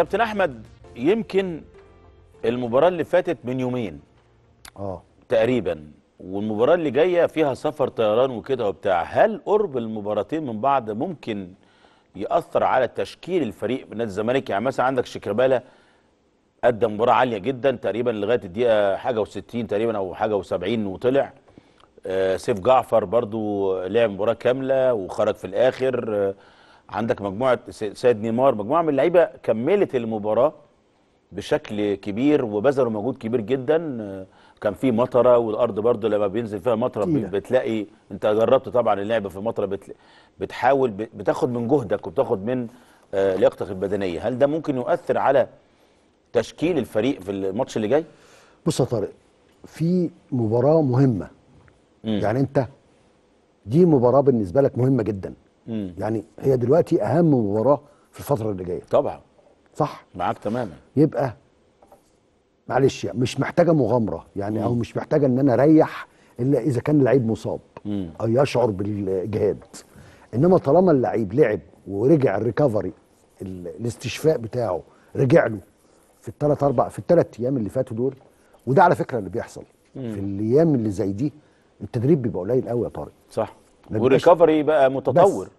كابتن احمد يمكن المباراه اللي فاتت من يومين اه تقريبا والمباراه اللي جايه فيها سفر طيران وكده وبتاع هل قرب المباراتين من بعض ممكن ياثر على تشكيل الفريق من نادي الزمالك يعني مثلا عندك شيكابالا ادى مباراه عاليه جدا تقريبا لغايه الدقيقه حاجه و60 تقريبا او حاجه و70 وطلع آه سيف جعفر برضو لعب مباراه كامله وخرج في الاخر آه عندك مجموعه سيد نيمار مجموعه من اللعيبه كملت المباراه بشكل كبير وبذلوا مجهود كبير جدا كان في مطره والارض برضه لما بينزل فيها مطره بتلاقي انت جربت طبعا اللعب في مطره بتحاول بتاخد من جهدك وبتاخد من آه، لياقتك البدنيه هل ده ممكن يؤثر على تشكيل الفريق في الماتش اللي جاي بص يا طارق في مباراه مهمه م. يعني انت دي مباراه بالنسبه لك مهمه جدا مم. يعني هي دلوقتي اهم مباراه في الفتره اللي جايه طبعا صح معاك تماما يبقى معلش يعني مش محتاجه مغامره يعني مم. او مش محتاجه ان انا اريح الا اذا كان اللعيب مصاب مم. او يشعر بالاجهاد انما طالما اللعيب لعب ورجع الريكفري الاستشفاء بتاعه رجع له في الثلاث اربع في الثلاث ايام اللي فاتوا دول وده على فكره اللي بيحصل مم. في الايام اللي زي دي التدريب بيبقى قليل قوي يا طارق صح والريكفري بقى متطور بس,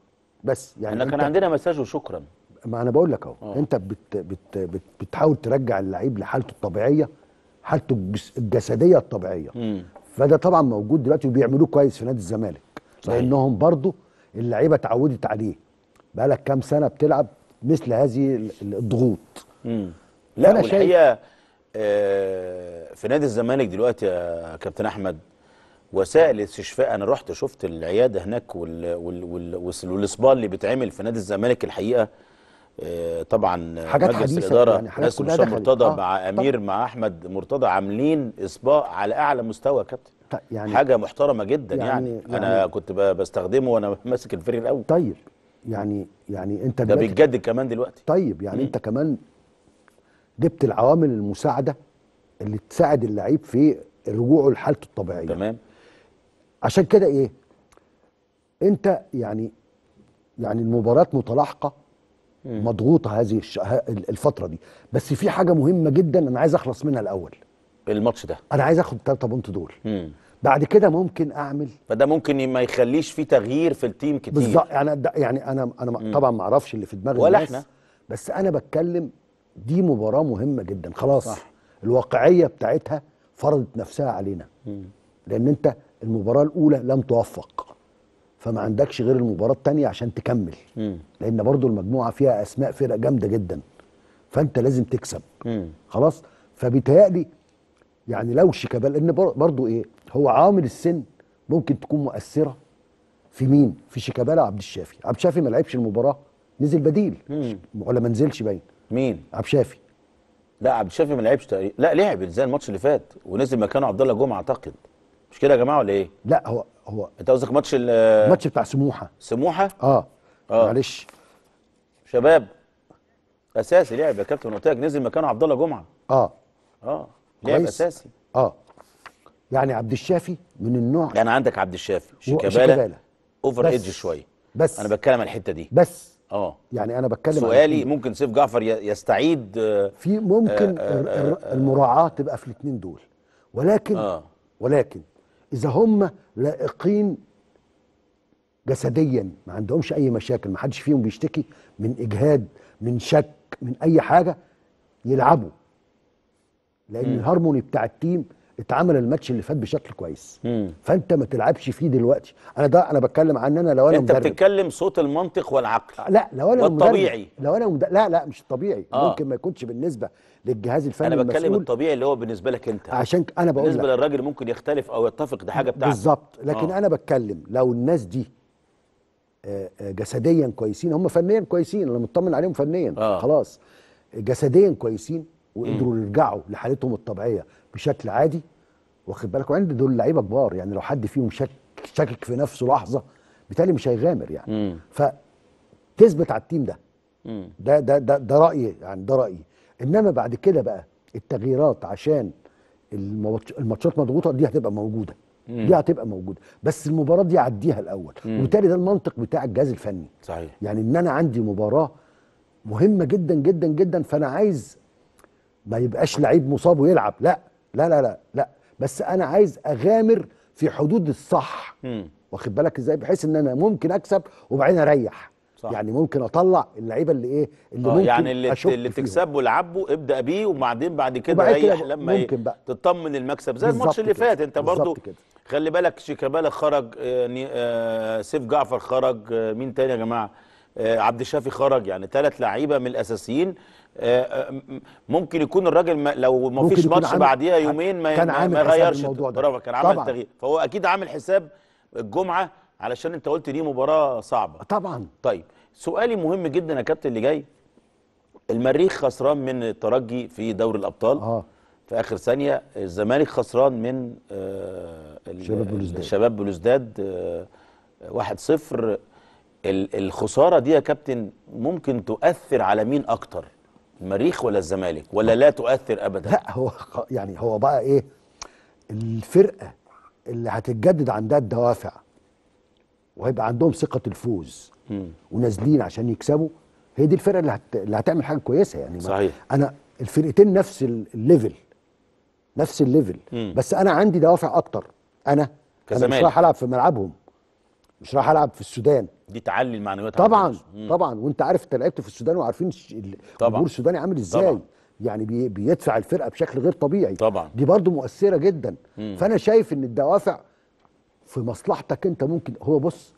بس يعني احنا كان عندنا مساج وشكرا ما انا بقول لك اهو آه. انت بت بت بت بتحاول ترجع اللعيب لحالته الطبيعيه حالته الجسديه الطبيعيه مم. فده طبعا موجود دلوقتي وبيعملوه كويس في نادي الزمالك لانهم برضو اللعيبه اتعودت عليه بقى لك كام سنه بتلعب مثل هذه الضغوط امم لا والحقيقه آه في نادي الزمالك دلوقتي يا كابتن احمد وسائل الاستشفاء انا رحت شفت العياده هناك وال وال وال والسبا اللي بيتعمل في نادي الزمالك الحقيقه آه، طبعا حاجات مجلس الاداره يعني حاجات ناس مرتضى آه مع امير طب. مع احمد مرتضى عاملين اسباء على اعلى مستوى يا كابتن طيب يعني حاجه محترمه جدا يعني, يعني انا يعني كنت بستخدمه وانا ماسك الفريق الاول طيب يعني يعني انت ده بيتجدد كمان دلوقتي طيب يعني مم. انت كمان جبت العوامل المساعده اللي تساعد اللعيب في رجوعه لحالته الطبيعيه تمام عشان كده ايه انت يعني يعني المباريات متلاحقه مضغوطه هذه الش... الفتره دي بس في حاجه مهمه جدا انا عايز اخلص منها الاول الماتش ده انا عايز اخد ثلاثه بونت دول مم. بعد كده ممكن اعمل فده ممكن ما يخليش في تغيير في التيم كتير بالظبط يعني يعني انا انا مم. طبعا ما اعرفش اللي في دماغ ولا الناس احنا بس انا بتكلم دي مباراه مهمه جدا خلاص صح. الواقعيه بتاعتها فرضت نفسها علينا مم. لان انت المباراه الاولى لم توفق فما عندكش غير المباراه الثانيه عشان تكمل م. لان برضو المجموعه فيها اسماء فرق جامده جدا فانت لازم تكسب م. خلاص فبيتهيألي يعني لو شيكابالا لان برضو ايه هو عامل السن ممكن تكون مؤثره في مين في شيكابالا عبد الشافي عبد الشافي ما لعبش المباراه نزل بديل مم. ولا ما نزلش باين مين عبد الشافي لا عبد الشافي ما لعبش تقريبا لا لعب زي الماتش اللي فات ونزل مكانه عبد الله جمعه اعتقد مش كده يا جماعه ولا ايه؟ لا هو هو انت قصدك ماتش الماتش بتاع سموحه سموحه؟ اه اه معلش شباب اساسي لعب يا كابتن قلت لك نزل مكانه عبد الله جمعه اه اه لعب اساسي اه يعني عبد الشافي من النوع يعني عندك عبد الشافي شيكابالا اوفر ايدج شويه بس انا بتكلم على الحته دي بس اه يعني انا بتكلم سؤالي ممكن سيف جعفر يستعيد آه، في ممكن آآ آه، آآ آه، آآ المراعاه تبقى في الاثنين دول ولكن آه. ولكن إذا هم لائقين جسديا ما عندهمش أي مشاكل ما حدش فيهم بيشتكي من إجهاد من شك من أي حاجة يلعبوا لأن الهرموني بتاع التيم اتعمل الماتش اللي فات بشكل كويس مم. فانت ما تلعبش فيه دلوقتي انا ده انا بتكلم عن انا لو انا انت مدرب. بتتكلم صوت المنطق والعقل لا لو انا والطبيعي لو انا مدرب. لا لا مش الطبيعي آه. ممكن ما يكونش بالنسبه للجهاز الفني انا بتكلم الطبيعي اللي هو بالنسبه لك انت عشان انا بقول بالنسبه لك. للراجل ممكن يختلف او يتفق ده حاجه بتاعته بالظبط لكن آه. انا بتكلم لو الناس دي آه، آه، جسديا كويسين هم فنيا كويسين انا مطمن عليهم فنيا آه. خلاص جسديا كويسين وقدروا يرجعوا لحالتهم الطبيعيه بشكل عادي واخد بالك وعند دول لعيبه كبار يعني لو حد فيهم شك شكك في نفسه لحظه بالتالي مش هيغامر يعني فتثبت على التيم ده ده ده ده, ده رايي يعني ده رايي انما بعد كده بقى التغييرات عشان الماتشات مضغوطه دي هتبقى موجوده مم. دي هتبقى موجوده بس المباراه دي عديها الاول وبالتالي ده المنطق بتاع الجهاز الفني صحيح يعني ان انا عندي مباراه مهمه جدا جدا جدا فانا عايز ما يبقاش لعيب مصاب ويلعب لا لا لا لا, لا. بس انا عايز اغامر في حدود الصح واخد بالك ازاي بحيث ان انا ممكن اكسب وبعدين اريح صح. يعني ممكن اطلع اللعيبه اللي ايه اللي آه، ممكن يعني اللي, اللي تكسبه لعبه ابدا بيه وبعدين بعد كده ريح لما ممكن بقى. تطمن المكسب زي الماتش اللي فات انت برضو كده. خلي بالك شيكابالا خرج آه،, آه سيف جعفر خرج آه مين تاني يا جماعه آه، عبد الشافي خرج يعني ثلاث لعيبه من الاساسيين آه، آه، ممكن يكون الراجل لو ما فيش ماتش بعديها يومين ما كان عامل ما غيرش برافو كان عامل تغيير فهو اكيد عامل حساب الجمعه علشان انت قلت دي مباراه صعبه طبعا طيب سؤالي مهم جدا يا كابتن اللي جاي المريخ خسران من الترجي في دوري الابطال آه. في اخر ثانيه الزمالك خسران من آه شباب بلوزداد شباب بلوزداد 1-0 الخساره دي يا كابتن ممكن تؤثر على مين اكتر المريخ ولا الزمالك ولا لا تؤثر ابدا لا هو يعني هو بقى ايه الفرقه اللي هتتجدد عندها الدوافع وهيبقى عندهم ثقه الفوز ونازلين عشان يكسبوا هي دي الفرقه اللي, هت... اللي هتعمل حاجه كويسه يعني صحيح انا الفرقتين نفس الليفل نفس الليفل بس انا عندي دوافع اكتر انا كزمالك. انا مش رايح العب في ملعبهم مش رايح العب في السودان دي تعلي المعنويات طبعا طبعا وانت عارف انت لعبت في السودان وعارفين الجمهور السوداني عامل ازاي طبعا. يعني بي بيدفع الفرقه بشكل غير طبيعي طبعا دي برضو مؤثره جدا مم. فانا شايف ان الدوافع في مصلحتك انت ممكن هو بص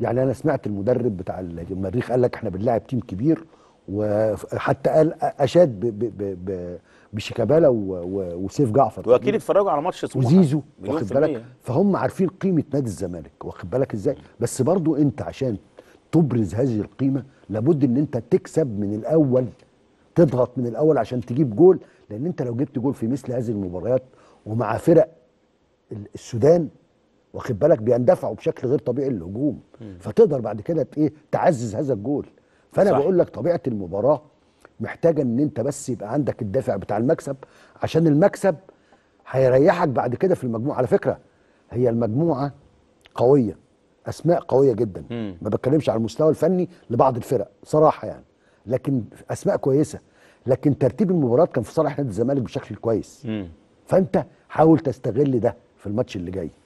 يعني انا سمعت المدرب بتاع المريخ قال لك احنا بنلاعب تيم كبير وحتى قال اشاد ب ب ب ب بشيكابالا وسيف جعفر واكيد اتفرجوا على ماتش سموحه وزيزو واخد بالك فهم عارفين قيمه نادي الزمالك واخد بالك ازاي بس برضو انت عشان تبرز هذه القيمه لابد ان انت تكسب من الاول تضغط من الاول عشان تجيب جول لان انت لو جبت جول في مثل هذه المباريات ومع فرق السودان واخد بالك بيندفعوا بشكل غير طبيعي الهجوم فتقدر بعد كده ايه تعزز هذا الجول فانا بقول لك طبيعه المباراه محتاجه ان انت بس يبقى عندك الدافع بتاع المكسب عشان المكسب هيريحك بعد كده في المجموعه على فكره هي المجموعه قويه اسماء قويه جدا مم. ما بتكلمش على المستوى الفني لبعض الفرق صراحه يعني لكن اسماء كويسه لكن ترتيب المباريات كان في صالح نادي الزمالك بشكل كويس مم. فانت حاول تستغل ده في الماتش اللي جاي